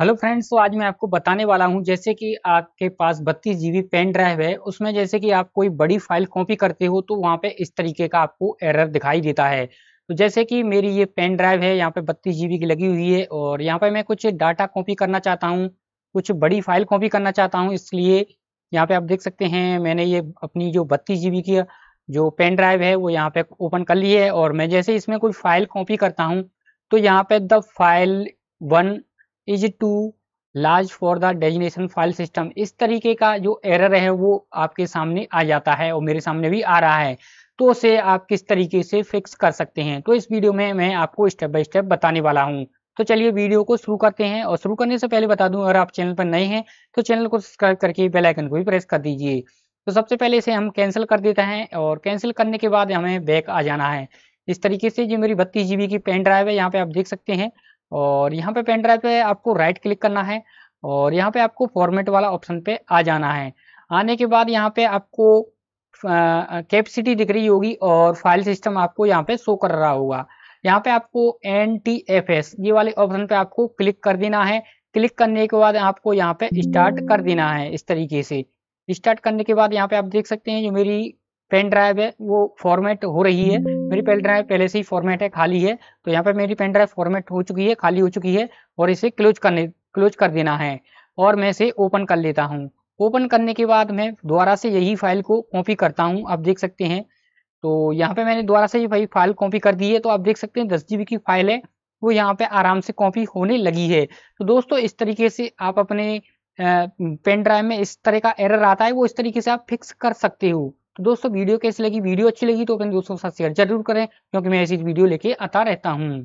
hello friends तो आज मैं आपको बताने वाला हूं जैसे कि आपके पास बत्तीस जीबी पेन ड्राइव है उसमें जैसे कि आप कोई बड़ी फाइल कॉपी करते हो तो वहां पे इस तरीके का आपको एरर दिखाई देता है तो जैसे कि मेरी ये पेन ड्राइव है यहाँ पे बत्तीस जीबी की लगी हुई है और यहाँ पे मैं कुछ डाटा कॉपी करना चाहता हूँ कुछ बड़ी फाइल कॉपी करना चाहता हूँ इसलिए यहाँ पे आप देख सकते हैं मैंने ये अपनी जो बत्तीस जी की जो पेन ड्राइव है वो यहाँ पे ओपन कर ली है और मैं जैसे इसमें कोई फाइल कॉपी करता हूँ तो यहाँ पे the file one is too large for the destination file system इस तरीके का जो एरर है वो आपके सामने आ जाता है और मेरे सामने भी आ रहा है तो उसे आप किस तरीके से फिक्स कर सकते हैं तो इस वीडियो में मैं आपको स्टेप बाय स्टेप बताने वाला हूं तो चलिए वीडियो को शुरू करते हैं और शुरू करने से पहले बता दूं अगर आप चैनल पर नए हैं तो चैनल को सब्सक्राइब करके बेल आइकन को भी प्रेस कर दीजिए तो सबसे पहले इसे हम कैंसिल कर देते हैं और कैंसिल करने के बाद हमें बैक आ जाना है इस तरीके से जो मेरी बत्तीस जीबी की पेन ड्राइव है यहाँ पे आप देख सकते हैं और यहाँ पे पेन ड्राइव पे आपको राइट क्लिक करना है और यहाँ पे आपको फॉर्मेट वाला ऑप्शन पे आ जाना है आने के बाद यहाँ पे आपको कैपेसिटी दिख रही होगी और फाइल सिस्टम आपको यहाँ पे शो कर रहा होगा यहाँ पे आपको एन ये वाले ऑप्शन पे आपको क्लिक कर देना है क्लिक करने के बाद आपको यहाँ पे स्टार्ट कर देना है इस तरीके से स्टार्ट करने के बाद यहाँ पे आप देख सकते हैं जो मेरी पेन ड्राइव है वो फॉर्मेट हो रही है मेरी पेन ड्राइव पहले से ही फॉर्मेट है खाली है तो यहाँ पे मेरी पेन ड्राइव फॉर्मेट हो चुकी है खाली हो चुकी है और इसे क्लोज करने क्लोज कर देना है और मैं इसे ओपन कर लेता हूँ ओपन करने के बाद मैं दोबारा से यही फाइल को कॉपी करता हूँ आप देख सकते हैं तो यहाँ पे मैंने दोबारा से ये फाइल कॉपी कर दी है तो आप देख सकते हैं दस जी की फाइल है वो यहाँ पे आराम से कॉपी होने लगी है तो दोस्तों इस तरीके से आप अपने पेन ड्राइव में इस तरह का एरर आता है वो इस तरीके से आप फिक्स कर सकते हो तो दोस्तों वीडियो कैसी लगी वीडियो अच्छी लगी तो अपने दोस्तों के साथ शेयर जरूर करें क्योंकि मैं ऐसी वीडियो लेके आता रहता हूँ